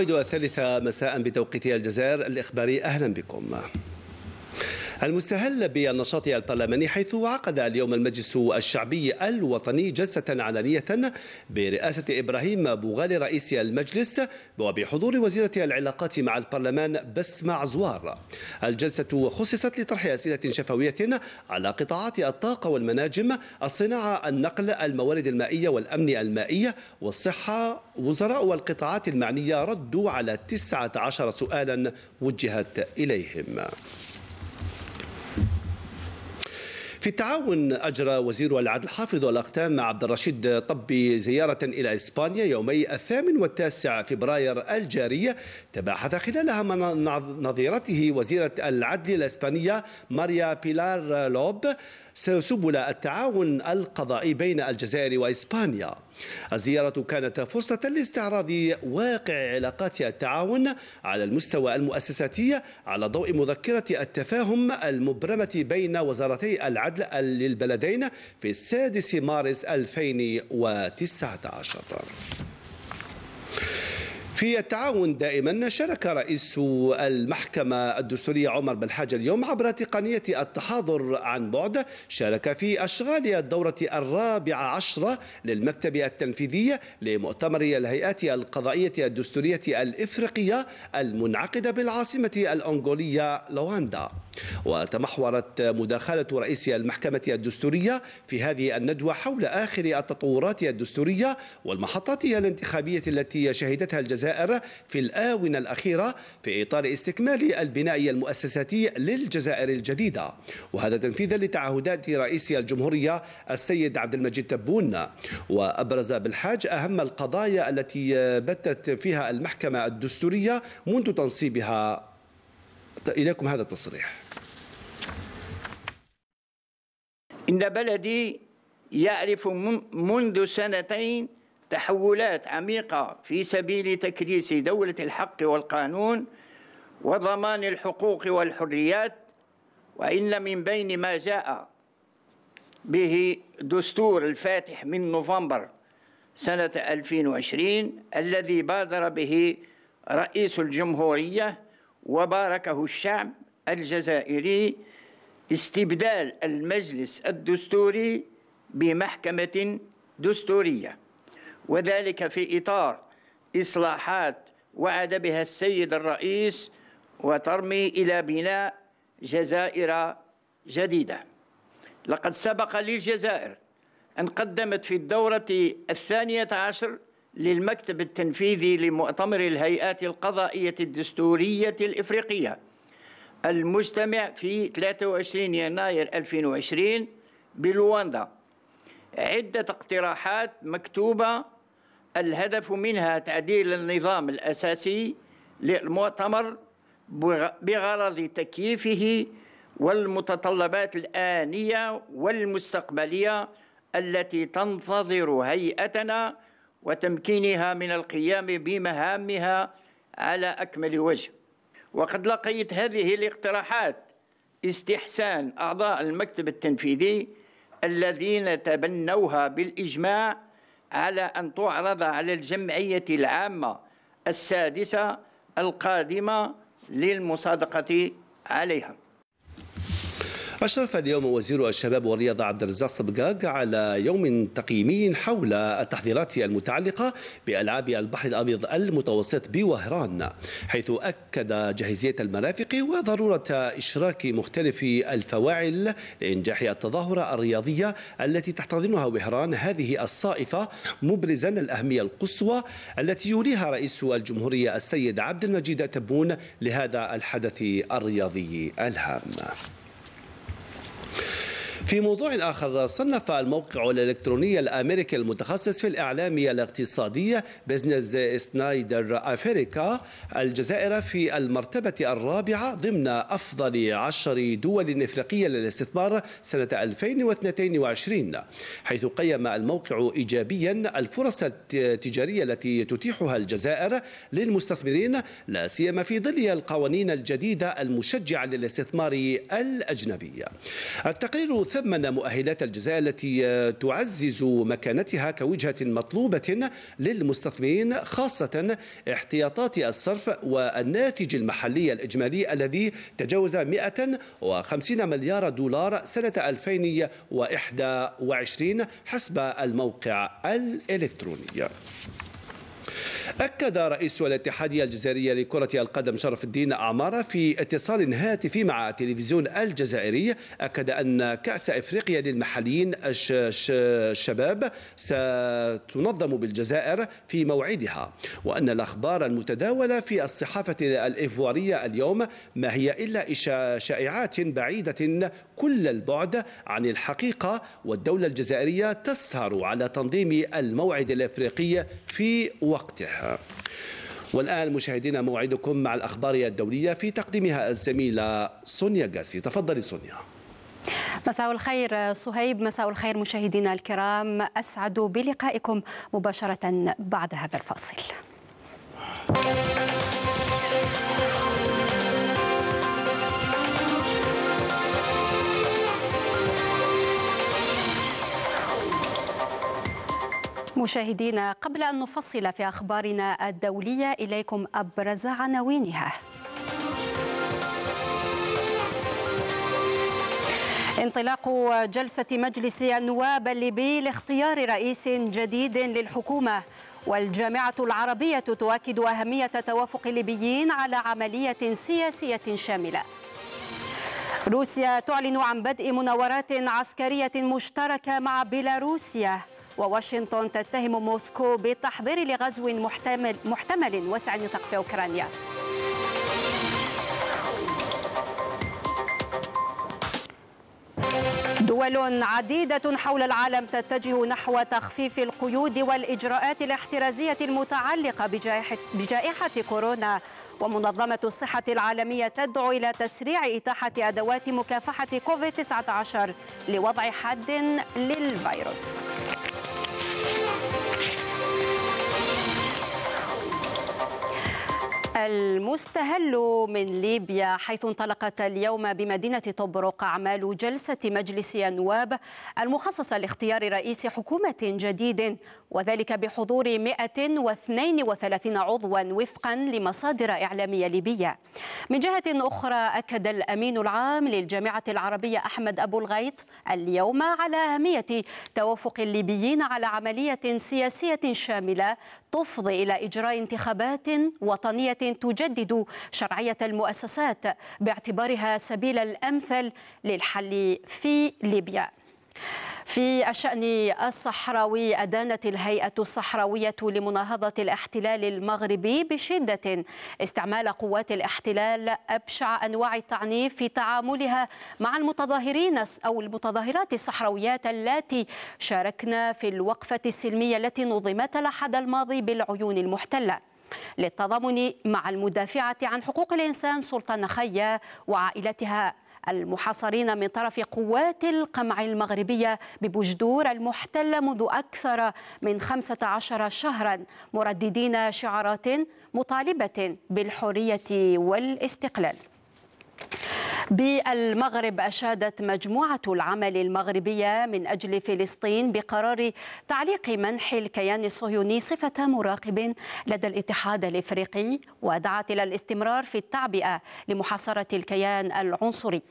الموعد الثالثة مساء بتوقيت الجزائر الإخباري أهلا بكم المستهل بالنشاط البرلماني حيث عقد اليوم المجلس الشعبي الوطني جلسة علنية برئاسة إبراهيم بوغالي رئيس المجلس وبحضور وزيرة العلاقات مع البرلمان بسمة عزوار الجلسة خصصت لطرح أسئلة شفوية على قطاعات الطاقة والمناجم الصناعة النقل الموارد المائية والأمن المائي والصحة وزراء والقطاعات المعنية ردوا على 19 سؤالا وجهت إليهم في التعاون أجرى وزير العدل حافظ الأختام عبد الرشيد طبي زيارة إلى إسبانيا يومي الثامن والتاسع فبراير الجارية تباحث خلالها مع نظيرته وزيرة العدل الإسبانية ماريا بيلار لوب سبل التعاون القضائي بين الجزائر وإسبانيا الزيارة كانت فرصة لاستعراض واقع علاقات التعاون على المستوى المؤسساتي على ضوء مذكرة التفاهم المبرمة بين وزارتي العدل للبلدين في السادس مارس 2019 في التعاون دائما شارك رئيس المحكمة الدستورية عمر بالحاجة اليوم عبر تقنية التحاضر عن بعد شارك في أشغال الدورة الرابعة عشرة للمكتب التنفيذي لمؤتمر الهيئات القضائية الدستورية الإفريقية المنعقدة بالعاصمة الأنغولية لواندا وتمحورت مداخلة رئيس المحكمة الدستورية في هذه الندوة حول آخر التطورات الدستورية والمحطات الانتخابية التي شهدتها الجزائر الجزائر في الآونة الأخيرة في إطار استكمال البناء المؤسساتي للجزائر الجديدة وهذا تنفيذا لتعهدات رئيس الجمهورية السيد عبد المجيد تبون وأبرز بالحاج أهم القضايا التي بتت فيها المحكمة الدستورية منذ تنصيبها إليكم هذا التصريح إن بلدي يعرف منذ سنتين تحولات عميقة في سبيل تكريس دولة الحق والقانون وضمان الحقوق والحريات وإن من بين ما جاء به دستور الفاتح من نوفمبر سنة 2020 الذي بادر به رئيس الجمهورية وباركه الشعب الجزائري استبدال المجلس الدستوري بمحكمة دستورية وذلك في إطار إصلاحات وعد بها السيد الرئيس وترمي إلى بناء جزائر جديدة لقد سبق للجزائر أن قدمت في الدورة الثانية عشر للمكتب التنفيذي لمؤتمر الهيئات القضائية الدستورية الإفريقية المجتمع في 23 يناير 2020 بلواندا عدة اقتراحات مكتوبة الهدف منها تعديل النظام الأساسي للمؤتمر بغرض تكييفه والمتطلبات الآنية والمستقبلية التي تنتظر هيئتنا وتمكينها من القيام بمهامها على أكمل وجه وقد لقيت هذه الاقتراحات استحسان أعضاء المكتب التنفيذي الذين تبنوها بالإجماع على أن تعرض على الجمعية العامة السادسة القادمة للمصادقة عليها أشرف اليوم وزير الشباب والرياضة عبد الرزاق صبقاق على يوم تقييمي حول التحضيرات المتعلقة بألعاب البحر الأبيض المتوسط بوهران حيث أكد جاهزية المرافق وضرورة إشراك مختلف الفواعل لإنجاح التظاهرة الرياضية التي تحتضنها وهران هذه الصائفة مبرزا الأهمية القصوى التي يوليها رئيس الجمهورية السيد عبد المجيد تبون لهذا الحدث الرياضي الهام في موضوع آخر صنف الموقع الإلكتروني الأمريكي المتخصص في الإعلامية الاقتصادية بزنس سنايدر أفريكا الجزائر في المرتبة الرابعة ضمن أفضل عشر دول إفريقية للاستثمار سنة 2022 حيث قيم الموقع إيجابيا الفرص التجارية التي تتيحها الجزائر للمستثمرين لا سيما في ظل القوانين الجديدة المشجعة للاستثمار الأجنبي التقرير ثمن مؤهلات الجزائر التي آه، تعزز مكانتها كوجهة مطلوبة للمستثمرين خاصة احتياطات الصرف والناتج المحلي الإجمالي الذي تجاوز 150 مليار دولار سنة 2021 حسب الموقع الإلكتروني أكد رئيس الاتحادية الجزائرية لكرة القدم شرف الدين أعمار في اتصال هاتفي مع تلفزيون الجزائري أكد أن كأس إفريقيا للمحليين الشباب ستنظم بالجزائر في موعدها وأن الأخبار المتداولة في الصحافة الإيفوارية اليوم ما هي إلا شائعات بعيدة كل البعد عن الحقيقة والدولة الجزائرية تسهر على تنظيم الموعد الإفريقي في وقته الصحة والآن مشاهدينا موعدكم مع الأخبار الدولية في تقديمها الزميلة سونيا جاسي تفضلي سونيا مساء الخير صهيب مساء الخير مشاهدينا الكرام أسعد بلقائكم مباشرة بعد هذا الفاصل مشاهدينا قبل أن نفصل في أخبارنا الدولية إليكم أبرز عناوينها انطلاق جلسة مجلس النواب الليبي لاختيار رئيس جديد للحكومة والجامعة العربية تؤكد أهمية توافق الليبيين على عملية سياسية شاملة روسيا تعلن عن بدء مناورات عسكرية مشتركة مع بيلاروسيا وواشنطن تتهم موسكو بالتحضير لغزو محتمل, محتمل واسع النطاق في أوكرانيا دول عديدة حول العالم تتجه نحو تخفيف القيود والإجراءات الاحترازية المتعلقة بجائحة, بجائحة كورونا ومنظمة الصحة العالمية تدعو إلى تسريع إتاحة أدوات مكافحة كوفيد-19 لوضع حد للفيروس المستهل من ليبيا حيث انطلقت اليوم بمدينة طبرق أعمال جلسة مجلس النواب المخصصة لاختيار رئيس حكومة جديد وذلك بحضور 132 عضوا وفقا لمصادر إعلامية ليبية من جهة أخرى أكد الأمين العام للجامعة العربية أحمد أبو الغيط اليوم على أهمية توافق الليبيين على عملية سياسية شاملة تفضي إلى إجراء انتخابات وطنية تجدد شرعية المؤسسات باعتبارها سبيل الأمثل للحل في ليبيا في الشأن الصحراوي أدانت الهيئة الصحراوية لمناهضة الاحتلال المغربي بشدة استعمال قوات الاحتلال أبشع أنواع التعنيف في تعاملها مع المتظاهرين أو المتظاهرات الصحراويات التي شاركنا في الوقفة السلمية التي نظمت الأحد الماضي بالعيون المحتلة للتضامن مع المدافعة عن حقوق الإنسان سلطان خيا وعائلتها المحاصرين من طرف قوات القمع المغربية ببجدور المحتلة منذ أكثر من 15 شهرا مرددين شعارات مطالبة بالحرية والاستقلال بالمغرب أشادت مجموعة العمل المغربية من أجل فلسطين بقرار تعليق منح الكيان الصهيوني صفة مراقب لدى الاتحاد الإفريقي ودعت إلى الاستمرار في التعبئة لمحاصرة الكيان العنصري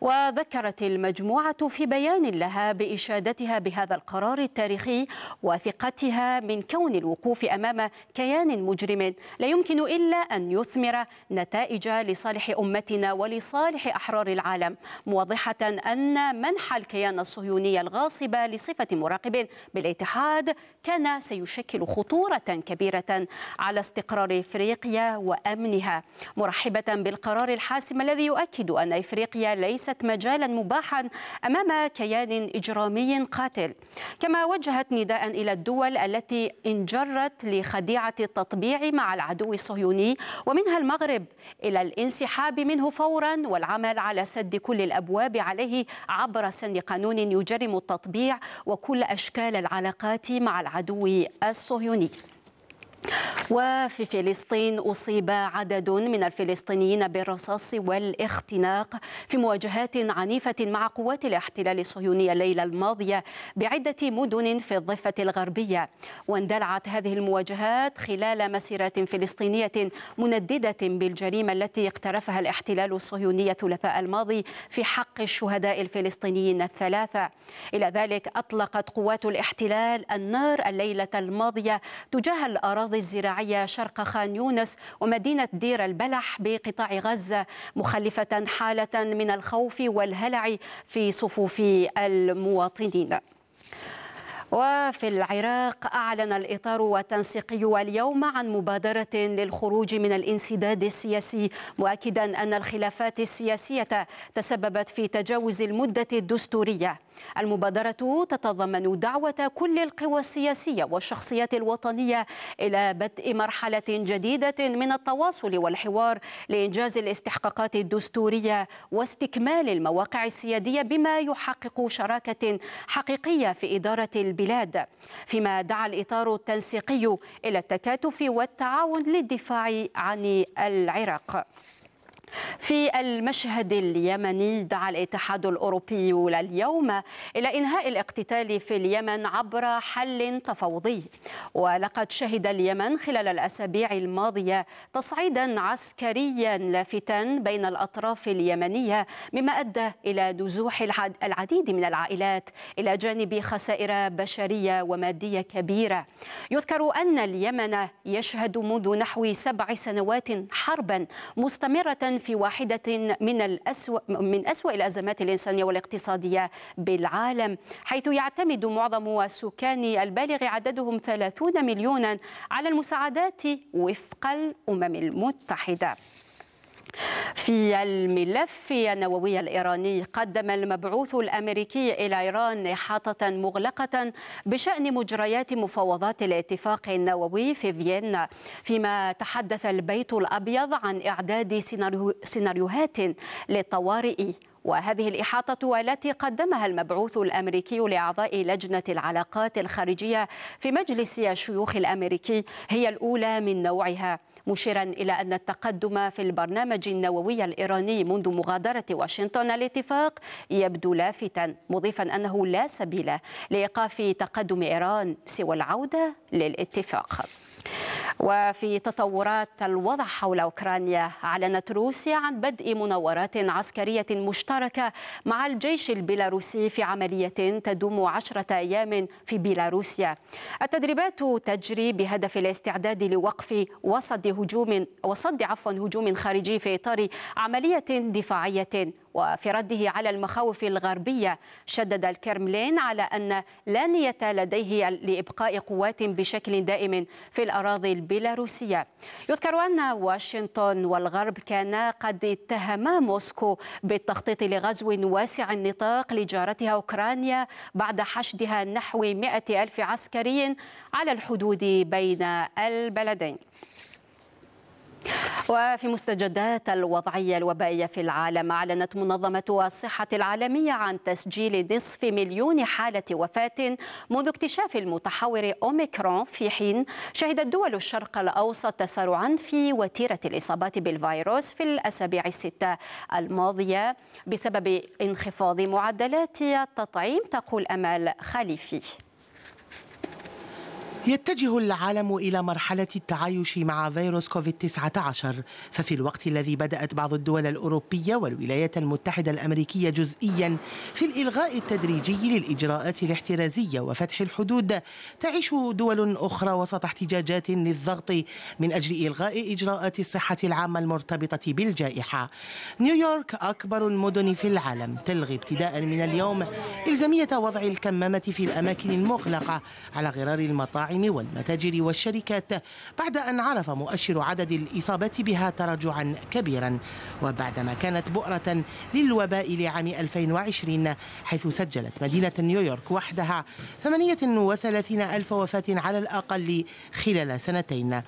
وذكرت المجموعة في بيان لها بإشادتها بهذا القرار التاريخي وثقتها من كون الوقوف أمام كيان مجرم لا يمكن إلا أن يثمر نتائج لصالح أمتنا ولصالح أحرار العالم موضحة أن منح الكيان الصهيوني الغاصب لصفة مراقب بالاتحاد كان سيشكل خطورة كبيرة على استقرار إفريقيا وأمنها مرحبة بالقرار الحاسم الذي يؤكد أن إفريقيا ليست مجالا مباحا أمام كيان إجرامي قاتل كما وجهت نداء إلى الدول التي انجرت لخديعة التطبيع مع العدو الصهيوني ومنها المغرب إلى الانسحاب منه فورا والعمل بل على سد كل الأبواب عليه عبر سن قانون يجرم التطبيع وكل أشكال العلاقات مع العدو الصهيوني وفي فلسطين أصيب عدد من الفلسطينيين بالرصاص والاختناق في مواجهات عنيفة مع قوات الاحتلال الصهيوني الليلة الماضية بعدة مدن في الضفة الغربية واندلعت هذه المواجهات خلال مسيرات فلسطينية منددة بالجريمة التي اقترفها الاحتلال الصهيوني الثلاثاء الماضي في حق الشهداء الفلسطينيين الثلاثة إلى ذلك أطلقت قوات الاحتلال النار الليلة الماضية تجاه الأراضي الأراضي الزراعية شرق خان يونس ومدينة دير البلح بقطاع غزة مخلفة حالة من الخوف والهلع في صفوف المواطنين وفي العراق أعلن الإطار والتنسيقي اليوم عن مبادرة للخروج من الانسداد السياسي مؤكدا أن الخلافات السياسية تسببت في تجاوز المدة الدستورية المبادرة تتضمن دعوة كل القوى السياسية والشخصيات الوطنية إلى بدء مرحلة جديدة من التواصل والحوار لإنجاز الاستحقاقات الدستورية واستكمال المواقع السيادية بما يحقق شراكة حقيقية في إدارة البلاد فيما دعا الإطار التنسيقي إلى التكاتف والتعاون للدفاع عن العراق في المشهد اليمني دعا الاتحاد الأوروبي اليوم إلى إنهاء الاقتتال في اليمن عبر حل تفاوضي ولقد شهد اليمن خلال الأسابيع الماضية تصعيدا عسكريا لافتا بين الأطراف اليمنية مما أدى إلى نزوح العديد من العائلات إلى جانب خسائر بشرية ومادية كبيرة يذكر أن اليمن يشهد منذ نحو سبع سنوات حربا مستمرة في واحدة من الأسوأ من أسوأ الأزمات الإنسانية والاقتصادية بالعالم حيث يعتمد معظم السكان البالغ عددهم 30 مليونا على المساعدات وفق الأمم المتحدة في الملف النووي الإيراني قدم المبعوث الأمريكي إلى إيران إحاطة مغلقة بشأن مجريات مفاوضات الاتفاق النووي في فيينا فيما تحدث البيت الأبيض عن إعداد سيناريوهات للطوارئ وهذه الإحاطة التي قدمها المبعوث الأمريكي لأعضاء لجنة العلاقات الخارجية في مجلس الشيوخ الأمريكي هي الأولى من نوعها مشيرا إلى أن التقدم في البرنامج النووي الإيراني منذ مغادرة واشنطن الاتفاق يبدو لافتا مضيفا أنه لا سبيل لإيقاف تقدم إيران سوى العودة للاتفاق وفي تطورات الوضع حول أوكرانيا أعلنت روسيا عن بدء مناورات عسكرية مشتركة مع الجيش البيلاروسي في عملية تدوم عشرة أيام في بيلاروسيا التدريبات تجري بهدف الاستعداد لوقف وصد هجوم وصد عفوا هجوم خارجي في إطار عملية دفاعية وفي رده على المخاوف الغربية شدد الكرملين على أن لا نية لديه لإبقاء قوات بشكل دائم في الأراضي البيلاروسية يذكر أن واشنطن والغرب كانا قد اتهما موسكو بالتخطيط لغزو واسع النطاق لجارتها أوكرانيا بعد حشدها نحو 100 ألف عسكري على الحدود بين البلدين وفي مستجدات الوضعية الوبائية في العالم أعلنت منظمة الصحة العالمية عن تسجيل نصف مليون حالة وفاة منذ اكتشاف المتحور أوميكرون في حين شهدت دول الشرق الأوسط تسارعا في وتيرة الإصابات بالفيروس في الأسابيع الستة الماضية بسبب انخفاض معدلات التطعيم تقول أمال خليفي يتجه العالم إلى مرحلة التعايش مع فيروس كوفيد-19 ففي الوقت الذي بدأت بعض الدول الأوروبية والولايات المتحدة الأمريكية جزئيا في الإلغاء التدريجي للإجراءات الاحترازية وفتح الحدود تعيش دول أخرى وسط احتجاجات للضغط من أجل إلغاء إجراءات الصحة العامة المرتبطة بالجائحة نيويورك أكبر المدن في العالم تلغي ابتداء من اليوم إلزامية وضع الكمامة في الأماكن المغلقة على غرار المطاعم المطاعم والمتاجر والشركات بعد أن عرف مؤشر عدد الإصابات بها تراجعا كبيرا وبعدما كانت بؤرة للوباء لعام 2020 حيث سجلت مدينة نيويورك وحدها 38 ألف وفاة على الأقل خلال سنتين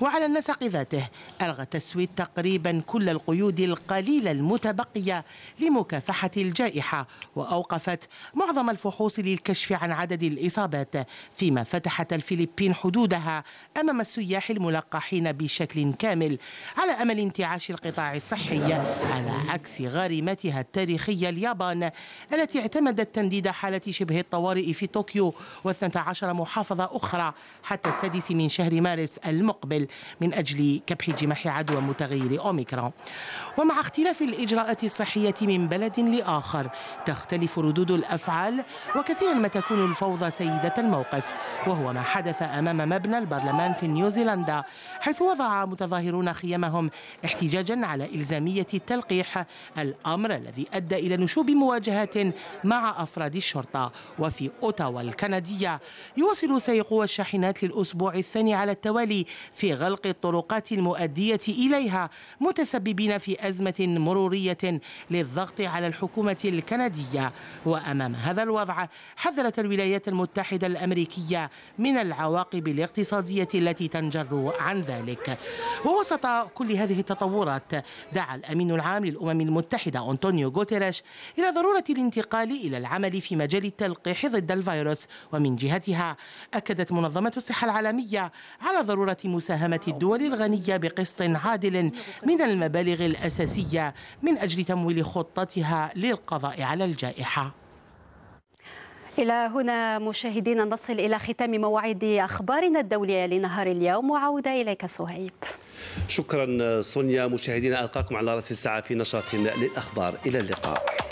وعلى النسق ذاته ألغى التسويد تقريبا كل القيود القليلة المتبقية لمكافحة الجائحة وأوقفت معظم الفحوص للكشف عن عدد الإصابات فيما فتحت الفلبين حدودها أمام السياح الملقحين بشكل كامل على أمل انتعاش القطاع الصحي على عكس غارمتها التاريخية اليابان التي اعتمدت تمديد حالة شبه الطوارئ في طوكيو و12 محافظة أخرى حتى السادس من شهر مارس المقبل من أجل كبح جماح عدوى متغير أوميكرون ومع اختلاف الإجراءات الصحية من بلد لآخر تختلف ردود الأفعال وكثيرا ما تكون الفوضى سيدة الموقف وهو ما حدث أمام مبنى البرلمان في نيوزيلندا حيث وضع متظاهرون خيامهم احتجاجا على إلزامية التلقيح الأمر الذي أدى إلى نشوب مواجهات مع أفراد الشرطة وفي أوتاوا الكندية يواصل سيقو الشاحنات للأسبوع الثاني على التوالي في بغلق الطرقات المؤدية إليها متسببين في أزمة مرورية للضغط على الحكومة الكندية وأمام هذا الوضع حذرت الولايات المتحدة الأمريكية من العواقب الاقتصادية التي تنجر عن ذلك ووسط كل هذه التطورات دعا الأمين العام للأمم المتحدة أنطونيو غوتيريش إلى ضرورة الانتقال إلى العمل في مجال التلقيح ضد الفيروس ومن جهتها أكدت منظمة الصحة العالمية على ضرورة مساهمة مساهمة الدول الغنية بقسط عادل من المبالغ الأساسية من أجل تمويل خطتها للقضاء على الجائحة إلى هنا مشاهدينا نصل إلى ختام مواعيد أخبارنا الدولية لنهار اليوم وعودة إليك صهيب شكرا سونيا مشاهدينا ألقاكم على رأس الساعة في نشاط للأخبار إلى اللقاء